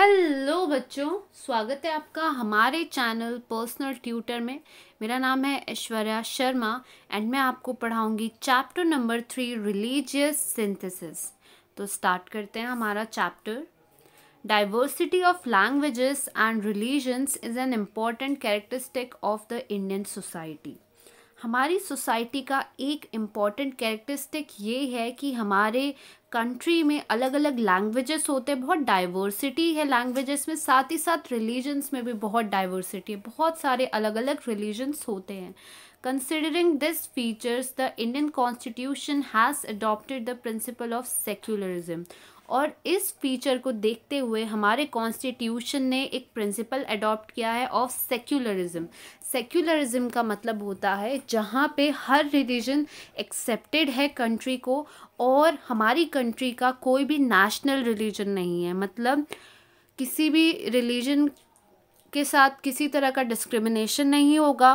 Hello बच्चों स्वागत है आपका हमारे चैनल पर्सनल ट्यूटर में मेरा नाम है ऐश्वर्या शर्मा एंड मैं आपको पढ़ाऊंगी chapter number three religious synthesis तो स्टार्ट करते हैं हमारा chapter diversity of languages and religions is an important characteristic of the Indian society हमारी सोसाइटी का एक इम्पॉर्टेंट कैरेक्टरिस्टिक ये है कि हमारे कंट्री में अलग अलग लैंग्वेजेस होते हैं बहुत डाइवर्सिटी है लैंग्वेजेस में साथ ही साथ रिलीजन्स में भी बहुत डाइवर्सिटी है बहुत सारे अलग अलग रिलीजन्स होते हैं considering this features the Indian constitution has adopted the principle of secularism और इस फीचर को देखते हुए हमारे कॉन्स्टिट्यूशन ने एक प्रिंसिपल अडॉप्ट किया है ऑफ सेक्युलरिज्म सेक्युलरिज्म का मतलब होता है जहाँ पे हर रिलीजन एक्सेप्टेड है कंट्री को और हमारी कंट्री का कोई भी नेशनल रिलीजन नहीं है मतलब किसी भी रिलीजन के साथ किसी तरह का डिस्क्रिमिनेशन नहीं होगा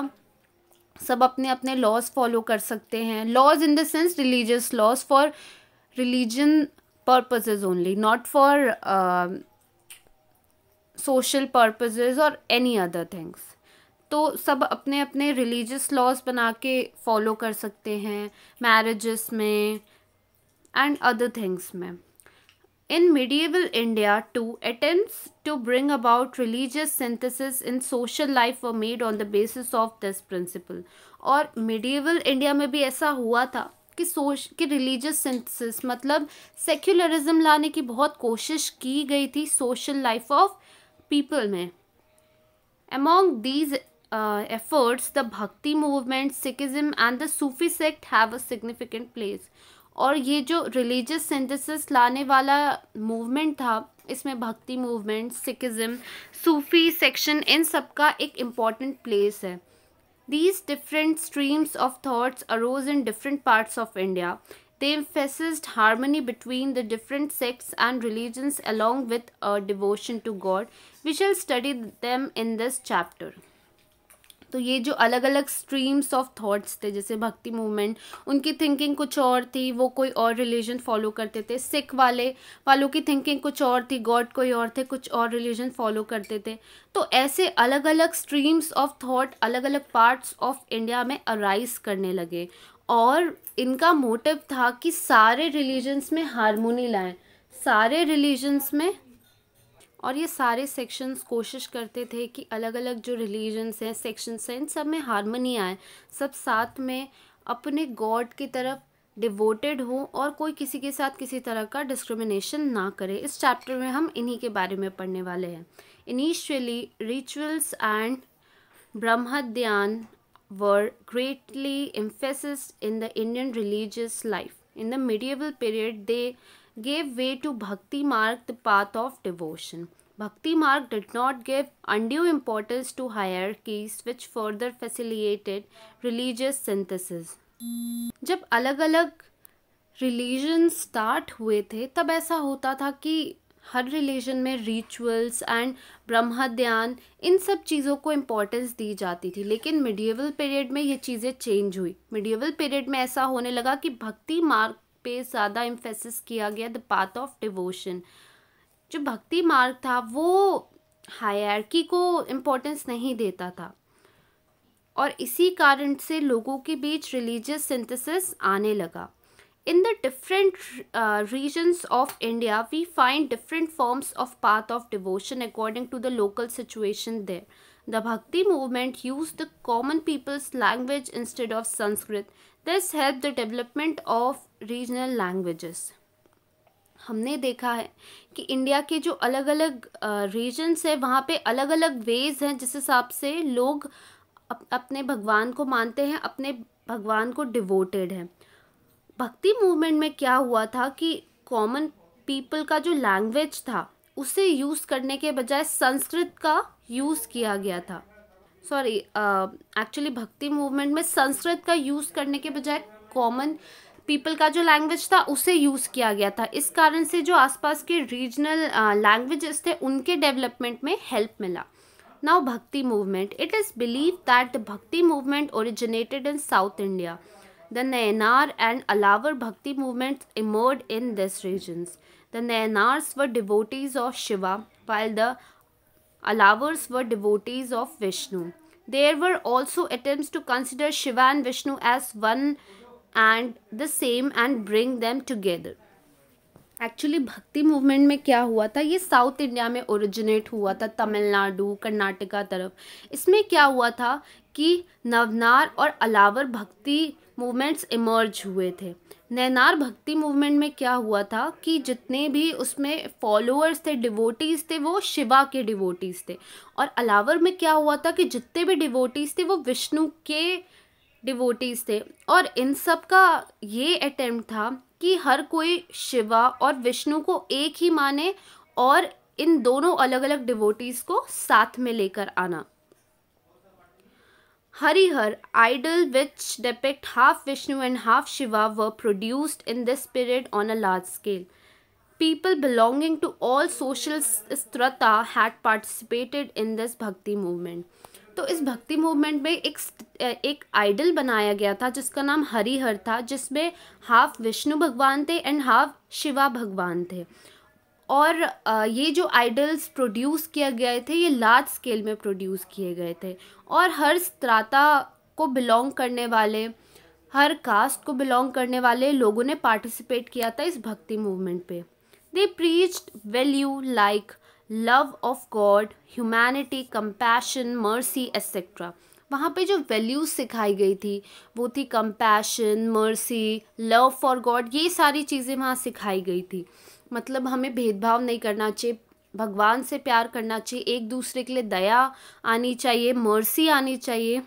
सब अपने अपने लॉज फॉलो कर सकते हैं laws in the sense religious laws for religion purposes only not for social purposes और एनी अदर थिंग्स तो सब अपने अपने रिलीजियस लॉज बना के फॉलो कर सकते हैं मैरिज़ में एंड अदर थिंग्स में in medieval India to attempt to bring about religious synthesis in social life were made on the basis of this principle और मीडियबल इंडिया में भी ऐसा हुआ था कि सोश कि रिलीजियस सिंथेसिस मतलब सेक्युलरिज्म लाने की बहुत कोशिश की गई थी सोशल लाइफ ऑफ पीपल में among these uh, efforts, the Bhakti movement, Sikhism and the Sufi sect have a significant place. और ये जो religious synthesis लाने वाला movement था इसमें Bhakti movement, Sikhism, Sufi section, इन सब का एक important place है These different streams of thoughts arose in different parts of India. they emphasized harmony between the different sects and religions along with a devotion to God. We shall study them in this chapter. तो ये जो अलग अलग streams of thoughts थे जैसे भक्ति movement उनकी thinking कुछ और थी वो कोई और रिलीजन फॉलो करते थे सिख वाले वालों की थिंकिंग कुछ और थी गॉड कोई और थे कुछ और रिलीजन फॉलो करते थे तो ऐसे अलग अलग स्ट्रीम्स ऑफ थॉट अलग अलग पार्ट्स ऑफ इंडिया में अराइज करने लगे और इनका मोटिव था कि सारे रिलीजन्स में हारमोनी लाएँ सारे रिलीजन्स में और ये सारे सेक्शंस कोशिश करते थे कि अलग अलग जो रिलीजन्स हैं सेक्शंस हैं इन सब में हारमोनी आए सब साथ में अपने गॉड की तरफ डिवोटेड हो और कोई किसी के साथ किसी तरह का डिस्क्रिमिनेशन ना करे इस चैप्टर में हम इन्हीं के बारे में पढ़ने वाले हैं इनिशियली रिचुअल्स एंड ब्रह्मध्यान were greatly emphasis in the Indian religious life in the medieval period they gave way to Bhakti Marg, the path of devotion. Bhakti Marg did not give undue importance to hierarchies, which further facilitated religious synthesis. जब अलग अलग religion start हुए थे तब ऐसा होता था कि हर रिलीजन में रिचुअल्स एंड ब्रह्मध्यान इन सब चीज़ों को इम्पोर्टेंस दी जाती थी लेकिन मिडिएवल पीरियड में ये चीज़ें चेंज हुई मिडिएवल पीरियड में ऐसा होने लगा कि भक्ति मार्ग पे ज़्यादा इम्फेसिस किया गया द पाथ ऑफ डिवोशन जो भक्ति मार्ग था वो हायरकी को इम्पोर्टेंस नहीं देता था और इसी कारण से लोगों के बीच रिलीजियस सिंथेसिस आने लगा in the different regions of India we find different forms of path of devotion according to the local situation there the bhakti movement use the common people's language instead of Sanskrit this help the development of regional languages हमने देखा है कि India के जो अलग अलग regions है वहाँ पे अलग अलग वेज हैं जिस हिसाब से लोग अप, अपने भगवान को मानते हैं अपने भगवान को डिवोटेड हैं भक्ति मूवमेंट में क्या हुआ था कि कॉमन पीपल का जो लैंग्वेज था उसे यूज़ करने के बजाय संस्कृत का यूज़ किया गया था सॉरी एक्चुअली भक्ति मूवमेंट में संस्कृत का यूज़ करने के बजाय कॉमन पीपल का जो लैंग्वेज था उसे यूज़ किया गया था इस कारण से जो आसपास के रीजनल लैंग्वेजेस थे उनके डेवलपमेंट में हेल्प मिला now bhakti movement it is believe that the bhakti movement originated in South India the Nayanar and Alvar bhakti movement emerged in this regions the Nayanars were devotees of Shiva while the Alvars were devotees of Vishnu there were also attempt to consider Shiva and Vishnu as one and the same and bring them together actually bhakti movement में क्या हुआ था ये south India में originate हुआ था तमिलनाडु कर्नाटका तरफ इसमें क्या हुआ था कि नवनार और अलावर भक्ति मूवमेंट्स इमर्ज हुए थे नैनार भक्ति मूवमेंट में क्या हुआ था कि जितने भी उसमें फॉलोअर्स थे डिवोटीज़ थे वो शिवा के डिवोटीज़ थे और अलावर में क्या हुआ था कि जितने भी डिवोटीज़ थे वो विष्णु के डिवोटीज थे और इन सब का ये अटेम्प्ट था कि हर कोई शिवा और विष्णु को एक ही माने और इन दोनों अलग अलग डिवोटीज को साथ में लेकर आना Harihara idol which depict half Vishnu and half Shiva were produced in this period on a large scale people belonging to all social strata had participated in this bhakti movement तो इस भक्ति मूवमेंट में एक एक आइडल बनाया गया था जिसका नाम हरिहर था जिसमें हाफ विष्णु भगवान थे एंड हाफ शिवा भगवान थे और ये जो आइडल्स प्रोड्यूस किए गए थे ये लार्ज स्केल में प्रोड्यूस किए गए थे और हर स्त्राता को बिलोंग करने वाले हर कास्ट को बिलोंग करने वाले लोगों ने पार्टिसिपेट किया था इस भक्ति मूवमेंट पे they preached value like love of God humanity compassion mercy etcetera वहाँ पे जो वैल्यूज़ सिखाई गई थी वो थी compassion mercy love for God ये सारी चीज़ें वहाँ सिखाई गई थी मतलब हमें भेदभाव नहीं करना चाहिए भगवान से प्यार करना चाहिए एक दूसरे के लिए दया आनी चाहिए मर्सी आनी चाहिए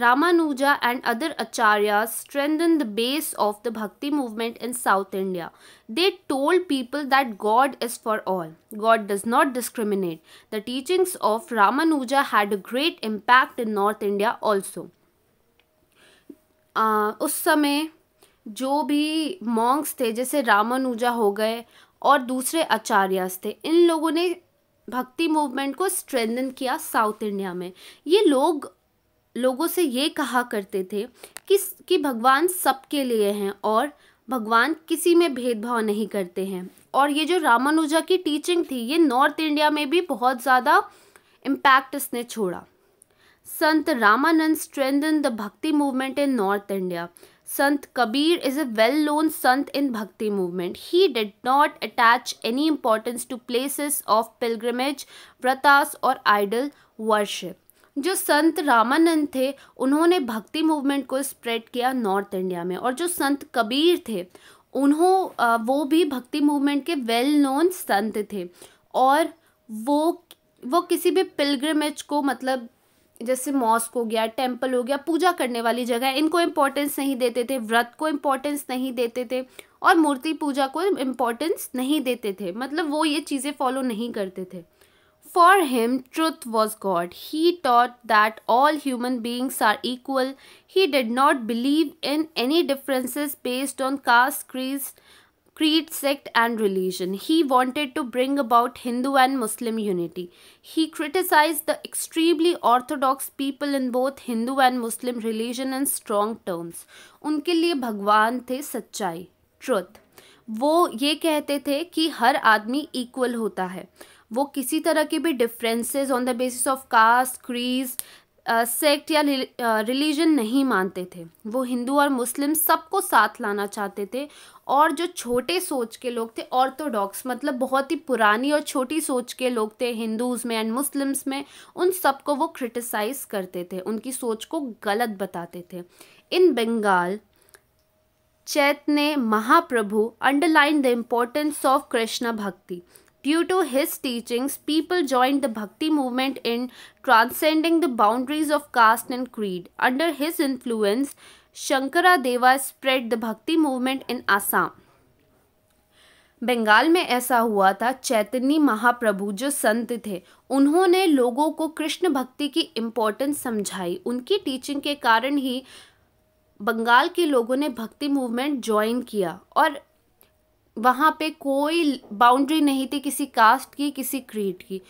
Ramanuja and other acharyas strengthened the base of the bhakti movement in South India. They told people that God is for all. God does not discriminate. The teachings of Ramanuja had a great impact in North India also. Uh, उस समय जो भी monks थे जैसे रामानुजा हो गए और दूसरे आचार्यास थे इन लोगों ने भक्ति मूवमेंट को स्ट्रेंथन किया साउथ इंडिया में ये लोग लोगों से ये कहा करते थे कि कि भगवान सबके लिए हैं और भगवान किसी में भेदभाव नहीं करते हैं और ये जो रामानुजा की टीचिंग थी ये नॉर्थ इंडिया में भी बहुत ज़्यादा इम्पैक्ट इसने छोड़ा Sant Ramanand strengthen the bhakti movement in North India Sant Kabir is a well known Sant in bhakti movement he did not attach any importance to places of pilgrimage व्रतास और आइडल वर्शिप जो संत रामानंद थे उन्होंने भक्ति मूवमेंट को स्प्रेड किया नॉर्थ इंडिया में और जो संत कबीर थे उन्हों वो भी भक्ति मूवमेंट के वेल नोन संत थे और वो वो किसी भी पिलग्रमेज को मतलब जैसे मॉस्क हो गया टेम्पल हो गया पूजा करने वाली जगह इनको इम्पोर्टेंस नहीं देते थे व्रत को इम्पोर्टेंस नहीं देते थे और मूर्ति पूजा को इम्पोर्टेंस नहीं देते थे मतलब वो ये चीज़ें फॉलो नहीं करते थे For him, truth was God. He taught that all human beings are equal. He did not believe in any differences based on caste, creed, creed, sect, and religion. He wanted to bring about Hindu and Muslim unity. He criticized the extremely orthodox people in both Hindu and Muslim religion in strong terms. Unke liye Bhagwan the Sachai, truth. वो ये कहते थे कि हर आदमी equal होता है वो किसी तरह के भी differences on the basis of caste creed sect या रिलीजन uh, नहीं मानते थे वो हिंदू और मुस्लिम सबको साथ लाना चाहते थे और जो छोटे सोच के लोग थे ऑर्थोडॉक्स मतलब बहुत ही पुरानी और छोटी सोच के लोग थे हिंदूज़ में एंड मुस्लिम्स में उन सबको वो क्रिटिसाइज़ करते थे उनकी सोच को गलत बताते थे इन बंगाल चैत ने Mahaprabhu underline the importance of Krishna bhakti Due to his teachings, people joined the Bhakti movement in transcending the boundaries of caste and creed. Under his influence, Shankara Deva spread the Bhakti movement in Assam. Bengal में ऐसा हुआ था चैतन्य महाप्रभु जो संत थे उन्होंने लोगों को कृष्ण भक्ति की इम्पोर्टेंस समझाई उनकी टीचिंग के कारण ही बंगाल के लोगों ने भक्ति मूवमेंट ज्वाइन किया और वहाँ पे कोई बाउंड्री नहीं थी किसी कास्ट की किसी क्रीड की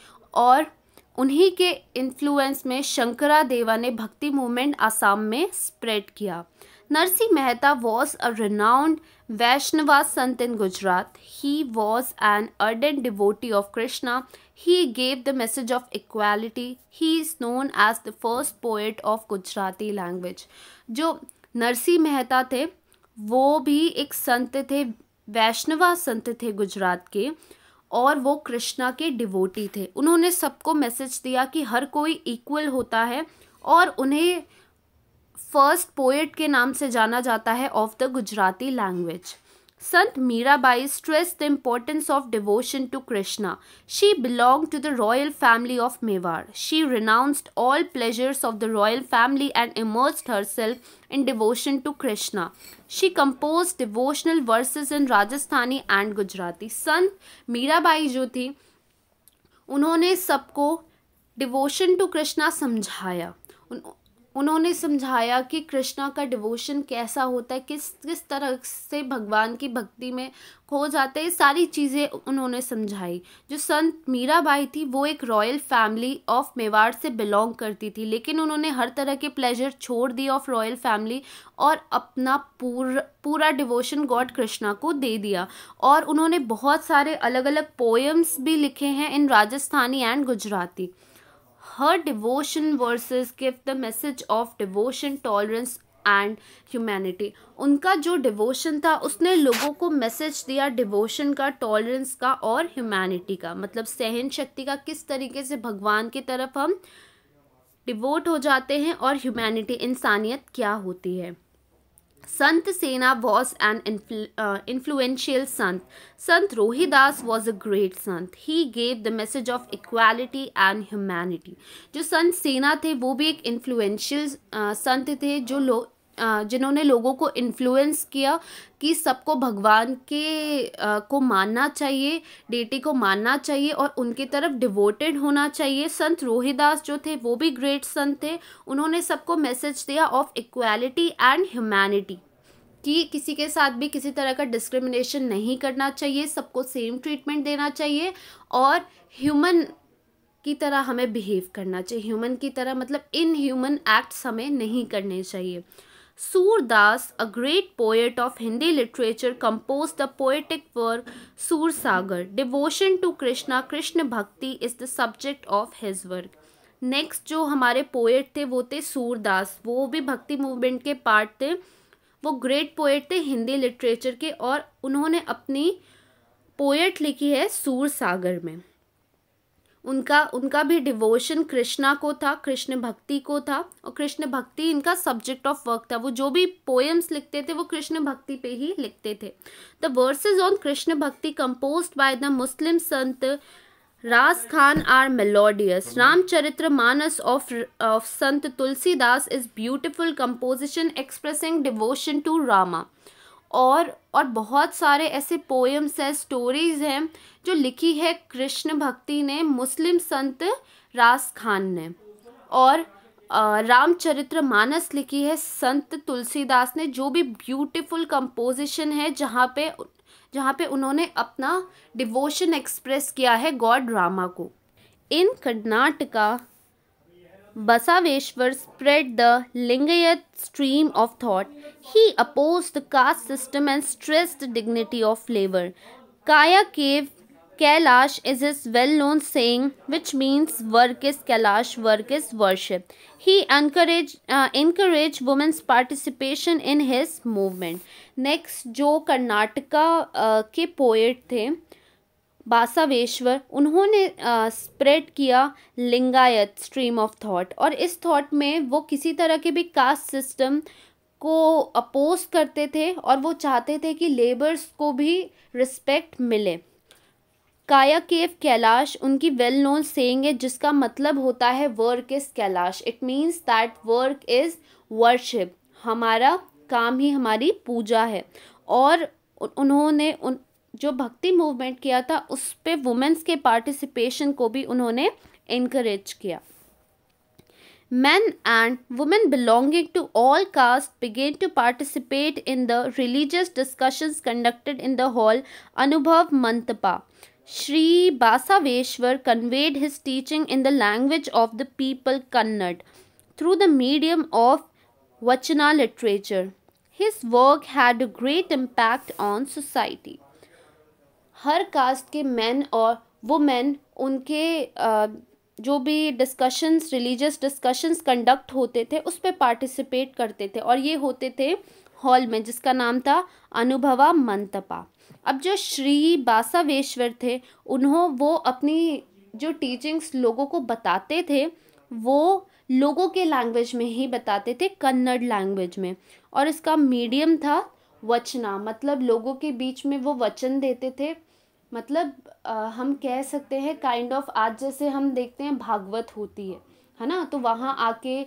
और उन्हीं के इन्फ्लुएंस में शंकरा देवा ने भक्ति मूवमेंट आसाम में स्प्रेड किया Narsinh Mehta was a renowned Vaishnava Sant in Gujarat he was an ardent devotee of Krishna he gave the message of equality he is known as the first poet of Gujarati language जो नरसिंह मेहता थे वो भी एक संत थे वैष्णवा संत थे गुजरात के और वो कृष्णा के डिवोटी थे उन्होंने सबको मैसेज दिया कि हर कोई इक्वल होता है और उन्हें फर्स्ट पोएट के नाम से जाना जाता है of the Gujarati language Sant Mirabai stressed the importance of devotion to Krishna. She belonged to the royal family of Mewar. She renounced all pleasures of the royal family and immersed herself in devotion to Krishna. She composed devotional verses in Rajasthani and Gujarati. Sant Mirabai जो थी उन्होंने सबको devotion to Krishna समझाया उन्होंने समझाया कि कृष्णा का devotion कैसा होता है किस किस तरह से भगवान की भक्ति में खो जाते हैं सारी चीज़ें उन्होंने समझाई जो संत मीराबाई थी वो एक रॉयल फैमिली ऑफ मेवाड़ से बिलोंग करती थी लेकिन उन्होंने हर तरह के प्लेजर छोड़ दिए ऑफ रॉयल फैमिली और अपना पूरा पूरा डिवोशन गॉड कृष्णा को दे दिया और उन्होंने बहुत सारे अलग अलग पोएम्स भी लिखे हैं in Rajasthani and Gujarati her devotion verses give the message of devotion tolerance and humanity उनका जो डिवोशन था उसने लोगों को मैसेज दिया डिवोशन का टॉलरेंस का और ह्यूमैनिटी का मतलब सहन शक्ति का किस तरीके से भगवान की तरफ हम डिवोट हो जाते हैं और ह्यूमैनिटी इंसानियत क्या होती है Sant Sena was an influ uh, influential Sant. Sant Rohidas was a great Sant. He gave the message of equality and humanity. जो Sant Sena थे वो भी एक influential uh, Sant थे जो लोग जिन्होंने लोगों को इन्फ्लुएंस किया कि सबको भगवान के को मानना चाहिए डेटी को मानना चाहिए और उनकी तरफ डिवोटेड होना चाहिए संत रोहिदास जो थे वो भी ग्रेट संत थे उन्होंने सबको मैसेज दिया ऑफ इक्वालिटी एंड ह्यूमैनिटी कि किसी के साथ भी किसी तरह का डिस्क्रिमिनेशन नहीं करना चाहिए सबको सेम ट्रीटमेंट देना चाहिए और ह्यूमन की तरह हमें बिहेव करना चाहिए ह्यूमन की तरह मतलब इन ह्यूमन एक्ट्स हमें नहीं करने चाहिए Surdas, a great poet of Hindi literature, composed the poetic work Sursagar. Devotion to Krishna, Krishna Bhakti is the subject of his work. Next जो हमारे पोएट थे वो थे सूरदास वो भी भक्ति मूवमेंट के पार्ट थे वो ग्रेट पोएट थे हिंदी लिटरेचर के और उन्होंने अपनी पोएट लिखी है सूर सागर में उनका उनका भी डिवोशन कृष्णा को था कृष्ण भक्ति को था और कृष्ण भक्ति इनका सब्जेक्ट ऑफ वर्क था वो जो भी पोएम्स लिखते थे वो कृष्ण भक्ति पे ही लिखते थे द वर्सेज ऑन कृष्ण भक्ति compose by the Muslim Sant Ras Khan are melodious Ramcharitra Manas of of Sant Tulsidas is beautiful composition expressing devotion to Rama और और बहुत सारे ऐसे पोएम्स हैं स्टोरीज़ हैं जो लिखी है कृष्ण भक्ति ने मुस्लिम संत रास खान ने और रामचरित्र मानस लिखी है संत तुलसीदास ने जो भी ब्यूटीफुल कंपोजिशन है जहाँ पे जहाँ पे उन्होंने अपना डिवोशन एक्सप्रेस किया है गॉड रामा को in Karnataka Basaveshwar spread the Lingayat stream of thought. He opposed the caste system and stressed the dignity of labor. Kaya Cave Kailash is his well known saying, which means work is Kailash, work is worship. He encouraged, uh, encouraged women's participation in his movement. Next, Joe Karnataka uh, के poet थे बासावेश्वर उन्होंने spread किया Lingayat stream of thought और इस thought में वो किसी तरह के भी कास्ट सिस्टम को अपोज करते थे और वो चाहते थे कि लेबर्स को भी रिस्पेक्ट मिले काया केव कैलाश उनकी वेल नोन सेइंग है जिसका मतलब होता है work is Kailash it means that work is worship हमारा काम ही हमारी पूजा है और उन्होंने उन जो भक्ति मूवमेंट किया था उस पर वुमेन्स के पार्टिसिपेशन को भी उन्होंने इनक्रेज किया man and women belonging to all caste began to participate in the religious discussions conducted in the hall Anubhava Mantapa Shri Basaveshwar conveyed his teaching in the language of the people Kannada through the medium of vachana literature his work had great impact on society हर caste के man और women उनके जो भी discussions religious discussions conduct होते थे उस पर पार्टिसिपेट करते थे और ये होते थे हॉल में जिसका नाम था अनुभवा मंतपा अब जो श्री बासावेश्वर थे उन्हों वो अपनी जो टीचिंग्स लोगों को बताते थे वो लोगों के लैंग्वेज में ही बताते थे कन्नड़ लैंग्वेज में और इसका मीडियम था वचना मतलब लोगों के बीच में वो वचन देते थे मतलब आ, हम कह सकते हैं काइंड ऑफ आज जैसे हम देखते हैं भागवत होती है है ना तो वहाँ आके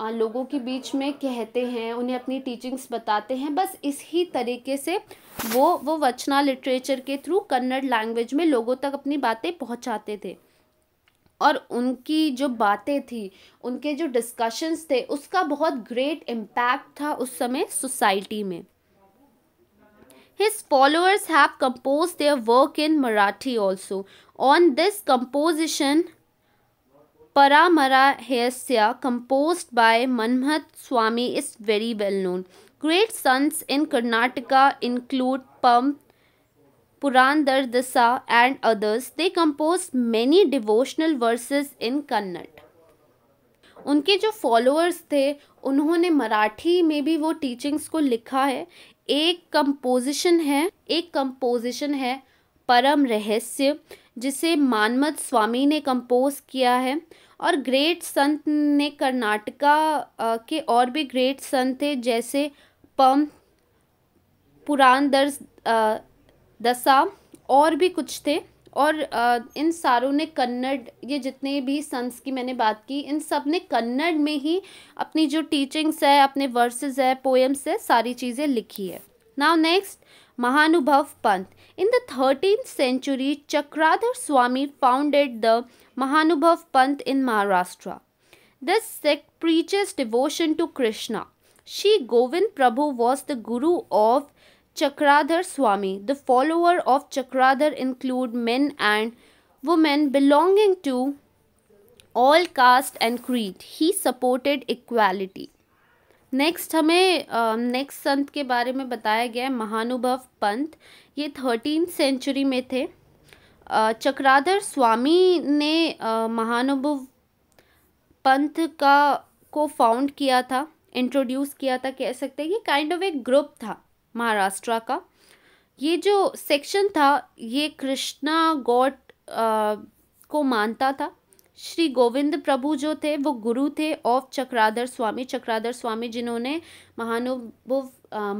आ, लोगों के बीच में कहते हैं उन्हें अपनी टीचिंग्स बताते हैं बस इस ही तरीके से वो वो वचना लिटरेचर के थ्रू कन्नड़ लैंग्वेज में लोगों तक अपनी बातें पहुँचाते थे और उनकी जो बातें थी उनके जो डिस्कशंस थे उसका बहुत ग्रेट इम्पैक्ट था उस समय सोसाइटी में His followers have composed their work in Marathi also. On this composition, Paramara Hasya, composed by manmath Swami, is very well known. Great sons in Karnataka include Pam, Purandar Dasa, and others. They composed many devotional verses in Kannada. उनके जो followers थे उन्होंने मराठी में भी वो teachings को लिखा है एक कंपोजिशन है एक कंपोजिशन है परम रहस्य जिसे मानमत स्वामी ने कंपोज किया है और ग्रेट संत ने कर्नाटका के और भी ग्रेट संत थे जैसे पम पुरान दर्श दशा और भी कुछ थे और इन सारों ने कन्नड़ ये जितने भी सन्स की मैंने बात की इन सब ने कन्नड़ में ही अपनी जो टीचिंग्स है अपने वर्सेस है पोएम्स है सारी चीज़ें लिखी है now next Mahanubhav Panth in the thirteen century Chakradhar Swami founded the Mahanubhav Panth in Maharashtra this sect preaches devotion to Krishna Shri Govind Prabhu was the guru of Chakradhar Swami. The followers of Chakradhar include men and women belonging to all caste and creed. He supported equality. Next हमें next Sant के बारे में बताया गया है महानुभव पंत ये thirteen century में थे चक्राधर स्वामी ने महानुभव पंथ का को फाउंड किया था इंट्रोड्यूस किया था कह सकते हैं कि काइंड ऑफ एक ग्रुप था महाराष्ट्र का ये जो सेक्शन था ये कृष्णा गॉड को मानता था श्री गोविंद प्रभु जो थे वो गुरु थे ऑफ चक्राधर स्वामी चक्राधर स्वामी जिन्होंने महानुभव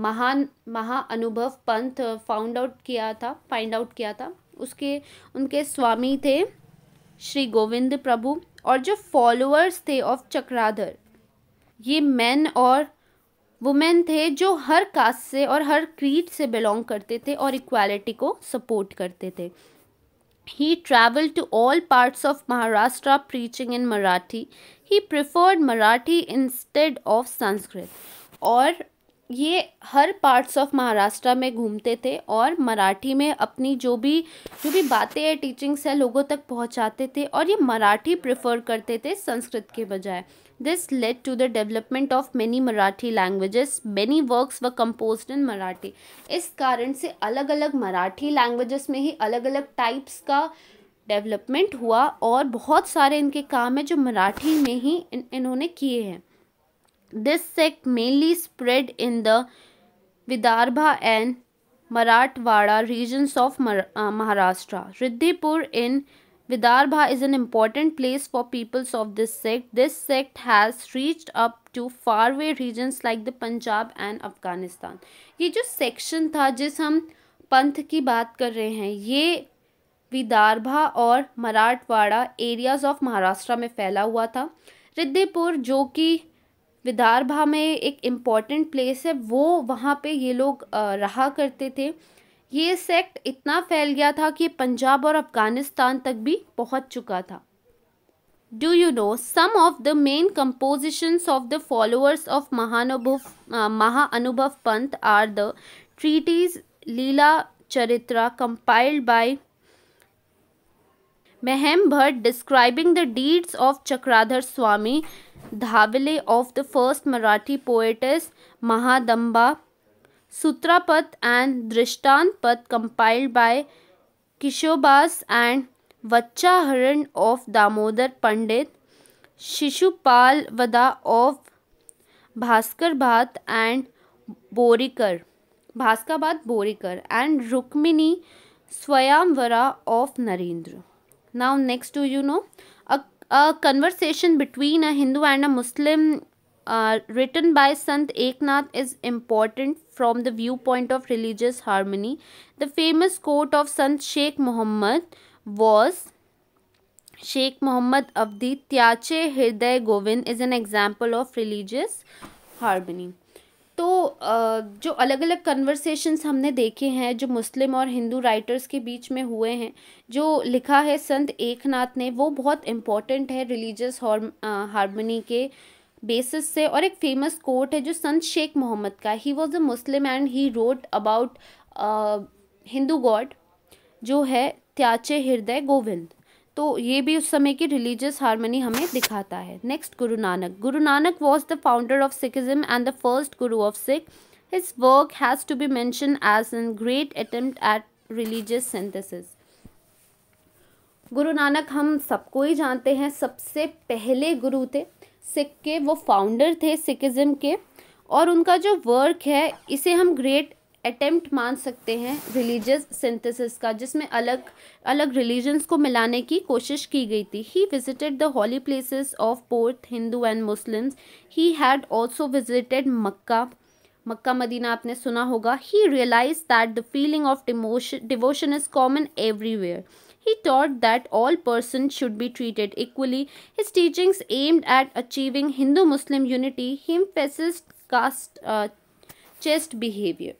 महान महा अनुभव पंथ फाउंड आउट किया था फाइंड आउट किया था उसके उनके स्वामी थे श्री गोविंद प्रभु और जो फॉलोअर्स थे ऑफ चक्राधर ये मैन और वुमेन थे जो हर कास्ट से और हर क्रीड से बिलोंग करते थे और इक्वालिटी को सपोर्ट करते थे he travel to all parts of Maharashtra preaching in Marathi he preferred Marathi instead of Sanskrit और ये हर पार्ट्स ऑफ महाराष्ट्र में घूमते थे और मराठी में अपनी जो भी जो भी बातें या टीचिंग्स है लोगों तक पहुंचाते थे और ये मराठी प्रेफर करते थे संस्कृत के बजाय This led to the development of many Marathi languages. Many works were composed in Marathi. इस कारण से अलग अलग मराठी languages में ही अलग अलग types का डेवलपमेंट हुआ और बहुत सारे इनके काम हैं जो मराठी में ही इन, इन्होंने किए हैं this sect mainly spread in the Vidarbha and Marathwada regions of Maharashtra Riddhipur in Vidarbha is an important place for peoples of this sect. This sect has reached up to faraway regions like the Punjab and Afghanistan. ये जो section था जिस हम पंथ की बात कर रहे हैं ये विदारभा और मराठवाड़ा areas of महाराष्ट्र में फैला हुआ था रिद्धिपुर जो कि विदारभा में एक important place है वो वहाँ पर ये लोग रहा करते थे ये सेक्ट इतना फैल गया था कि पंजाब और अफगानिस्तान तक भी पहुंच चुका था do you know some of the main compositions of the followers of Mahanubhav Anubhav Panth are the treatise Lila Charitra compiled by Mahim Bhatt describing the deeds of Chakradhar Swami Dhavale of the first Marathi poetess Mahadamba Sutrapath and Drishtantpath compiled by Keshobas and Vachaharan of Damodar Pandit Shishupal Vadh of Bhaskar Bhatt and Borikar Bhaskar Bhatt Borikar and Rukmini Swayamvar of Narendra now next to you know a conversation between a Hindu and a Muslim written by Sant Eknath is important from the viewpoint of religious harmony. The famous quote of Sant Sheikh Muhammad was Sheikh Muhammad Abdi Tyache Hirday Govind is an example of religious harmony. तो जो अलग अलग conversations हमने देखे हैं जो मुस्लिम और Hindu writers के बीच में हुए हैं जो लिखा है संत एकनाथ ने वो बहुत इम्पॉर्टेंट है रिलीजियस हार्मनी के बेसिस से और एक फेमस कोट है जो संत शेख मोहम्मद का he was a Muslim and he wrote about Hindu God जो है त्याचे हृदय गोविंद तो ये भी उस समय की रिलीजियस हारमोनी हमें दिखाता है next Guru Nanak Guru Nanak was the founder of Sikhism and the first guru of Sikh his work has to be mention as a great attempt at religious synthesis Guru Nanak हम सबको ही जानते हैं सबसे पहले गुरु थे सिख के वो फाउंडर थे सिखिज़म के और उनका जो वर्क है इसे हम ग्रेट अटेम्प्ट मान सकते हैं रिलीजियस सिंथेसिस का जिसमें अलग अलग रिलीजन्स को मिलाने की कोशिश की गई थी he visited the holy places of both Hindu and Muslims he had also visited Mecca Mecca Medina आपने सुना होगा he realise that the feeling of demotion devotion is common everywhere He taught that all persons should be treated equally. His teachings aimed at achieving Hindu Muslim unity. He emphasized caste uh, chaste behavior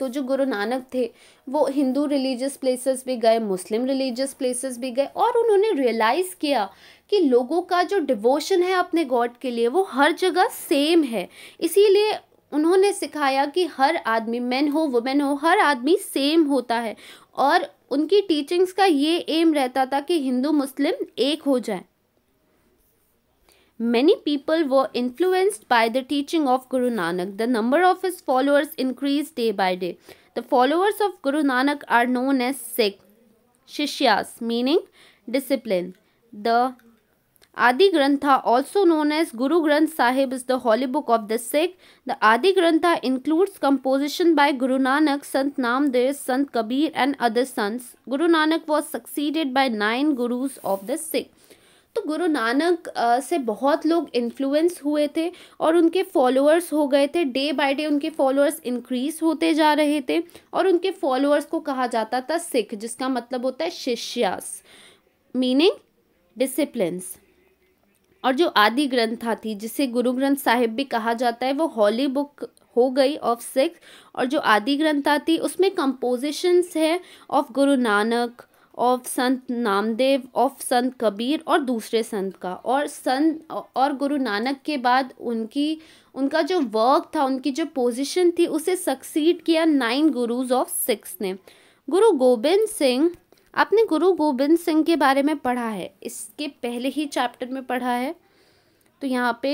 तो जो गुरु नानक थे वो Hindu religious places भी गए मुस्लिम religious places भी गए और उन्होंने रियलाइज़ किया कि लोगों का जो डिवोशन है अपने गॉड के लिए वो हर जगह सेम है इसीलिए उन्होंने सिखाया कि हर आदमी मैन हो वुमेन हो हर आदमी सेम होता है और उनकी टीचिंग्स का ये एम रहता था कि हिंदू मुस्लिम एक हो जाए Many people were influenced by the teaching of Guru Nanak. The number of his followers increased day by day. The followers of Guru Nanak are known as Sikh, Shishyas, meaning discipline. The आदि Grantha also known as Guru Granth Sahib is the holy book of the Sikh the Adi Grantha includes composition bye गुरु नानक संत नामदेव संत Kabir and other sons Guru Nanak was succeeded by nine gurus of the Sikh तो गुरु नानक से बहुत लोग influence हुए थे और उनके फॉलोअर्स हो गए थे डे बाय डे उनके फॉलोअर्स इंक्रीज होते जा रहे थे और उनके फॉलोअर्स को कहा जाता था सिख जिसका मतलब होता है शिष्यास मीनिंग डिसिप्लिन्स और जो आदि ग्रंथा थी जिसे गुरु ग्रंथ साहिब भी कहा जाता है वो हॉली बुक हो गई ऑफ सिख और जो आदि ग्रंथा थी उसमें कंपोजिशंस है ऑफ गुरु नानक ऑफ संत नामदेव ऑफ संत कबीर और दूसरे संत का और संत और गुरु नानक के बाद उनकी उनका जो वर्क था उनकी जो पोजीशन थी उसे सक्सीड किया नाइन गुरुज ऑफ सिक्स ने गुरु गोबिंद सिंह आपने गुरु गोबिंद सिंह के बारे में पढ़ा है इसके पहले ही चैप्टर में पढ़ा है तो यहाँ पे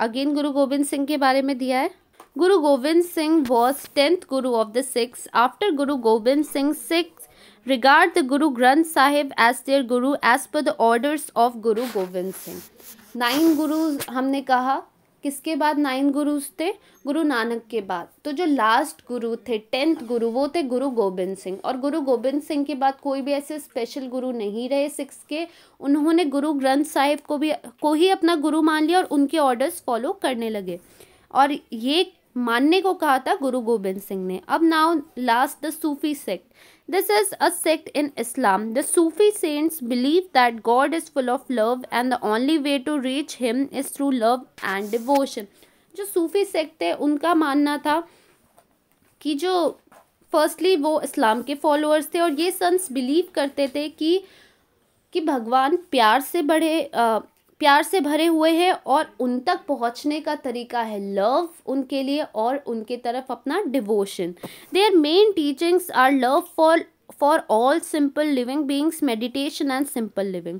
अगेन गुरु गोबिंद सिंह के बारे में दिया है Guru Gobind Singh was tenth guru of the Sikhs after Guru Gobind Singh Sikhs regard the Guru Granth Sahib as their guru as per the orders of Guru Gobind Singh nine guru हमने कहा किसके बाद नाइन गुरुज थे गुरु नानक के बाद तो जो लास्ट गुरु थे टेंथ गुरु वो थे गुरु गोबिंद सिंह और गुरु गोबिंद सिंह के बाद कोई भी ऐसे स्पेशल गुरु नहीं रहे सिक्स के उन्होंने गुरु ग्रंथ साहिब को भी को ही अपना गुरु मान लिया और उनके ऑर्डर्स फॉलो करने लगे और ये मानने को कहा था गुरु गोबिंद सिंह ने अब now last the Sufi sect this is a sect in Islam the Sufi saints believe that God is full of love and the only way to reach him is through love and devotion जो Sufi sect थे उनका मानना था कि जो firstly वो इस्लाम के followers थे और ये सन्स बिलीव करते थे कि कि भगवान प्यार से बढ़े प्यार से भरे हुए हैं और उन तक पहुंचने का तरीका है लव उनके लिए और उनके तरफ अपना devotion their main teachings are love for for all simple living beings meditation and simple living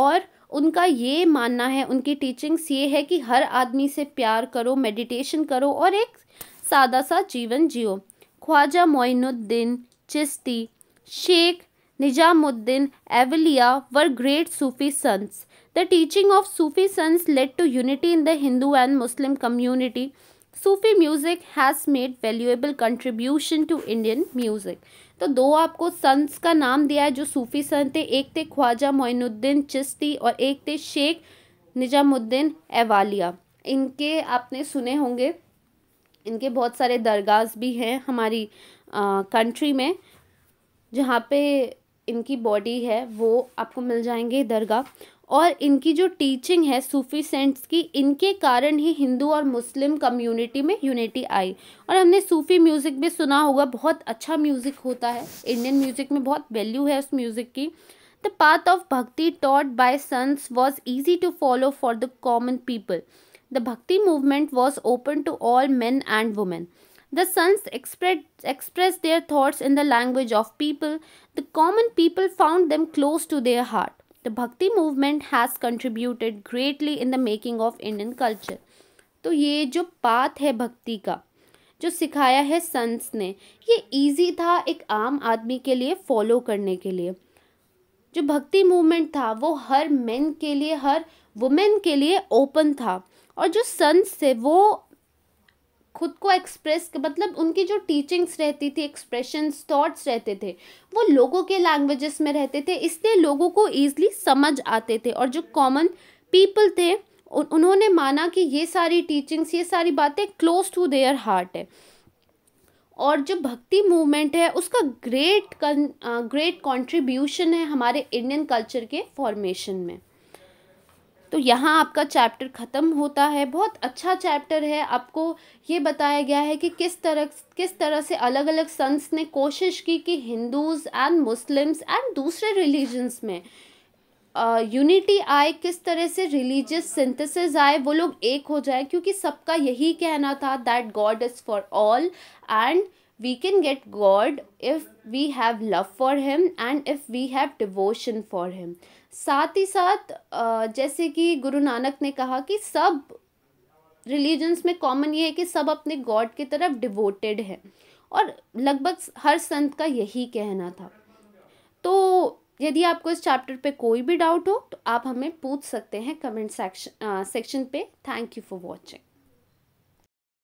और उनका ये मानना है उनकी टीचिंग्स ये है कि हर आदमी से प्यार करो मेडिटेशन करो और एक सादा सा जीवन जियो Khwaja Moinuddin Chishti Sheikh Nizamuddin, Auliya were great Sufi sons. The teaching of Sufi sons led to unity in the Hindu and Muslim community. Sufi music has made valuable contribution to Indian music तो दो आपको सन्स का नाम दिया है जो सूफी सन थे एक थे ख्वाजा मोइनुद्दीन चिश्ती और एक थे शेख निजामुद्दीन एवालिया इनके आपने सुने होंगे इनके बहुत सारे दरगाह भी हैं हमारी कंट्री में जहाँ पे इनकी बॉडी है वो आपको मिल जाएंगे दरगाह और इनकी जो टीचिंग है सूफी सेंट्स की इनके कारण ही हिंदू और मुस्लिम कम्युनिटी में यूनिटी आई और हमने सूफी म्यूज़िक भी सुना होगा बहुत अच्छा म्यूज़िक होता है इंडियन म्यूज़िक में बहुत वैल्यू है उस म्यूज़िक की the path of bhakti taught by sons was easy to follow for the common people the bhakti movement was open to all man and women The sons expressed, expressed their thoughts in the language of people. The common people found them close to their heart. The Bhakti movement has contributed greatly in the making of Indian culture. तो ये जो path है भक्ति का जो सिखाया है sons ने ये इजी था एक आम आदमी के लिए फॉलो करने के लिए जो भक्ति मूवमेंट था वो हर मेन के लिए हर वुमेन के लिए ओपन था और जो संस थे वो खुद को एक्सप्रेस मतलब उनकी जो टीचिंग्स रहती थी एक्सप्रेशंस थॉट्स रहते थे वो लोगों के लैंग्वेजेस में रहते थे इसलिए लोगों को ईजली समझ आते थे और जो कॉमन पीपल थे उन्होंने माना कि ये सारी टीचिंग्स ये सारी बातें क्लोज टू देयर हार्ट है और जो भक्ति मूवमेंट है उसका ग्रेट ग्रेट कॉन्ट्रीब्यूशन है हमारे इंडियन कल्चर के फॉर्मेशन में तो यहाँ आपका चैप्टर ख़त्म होता है बहुत अच्छा चैप्टर है आपको ये बताया गया है कि किस तरह किस तरह से अलग अलग सन्स ने कोशिश की कि हिंदूज़ एंड मुस्लिम्स एंड दूसरे रिलीजन्स में यूनिटी uh, आए किस तरह से रिलीजियस सिंथेसिस आए वो लोग एक हो जाए क्योंकि सबका यही कहना था that God is for all and we can get God if we have love for him and if we have devotion for him साथ ही साथ जैसे कि गुरु नानक ने कहा कि सब रिलीजन्स में कॉमन ये है कि सब अपने गॉड की तरफ डिवोटेड है और लगभग हर संत का यही कहना था तो यदि आपको इस चैप्टर पे कोई भी डाउट हो तो आप हमें पूछ सकते हैं कमेंट सेक्शन सेक्शन पे थैंक यू फॉर वॉचिंग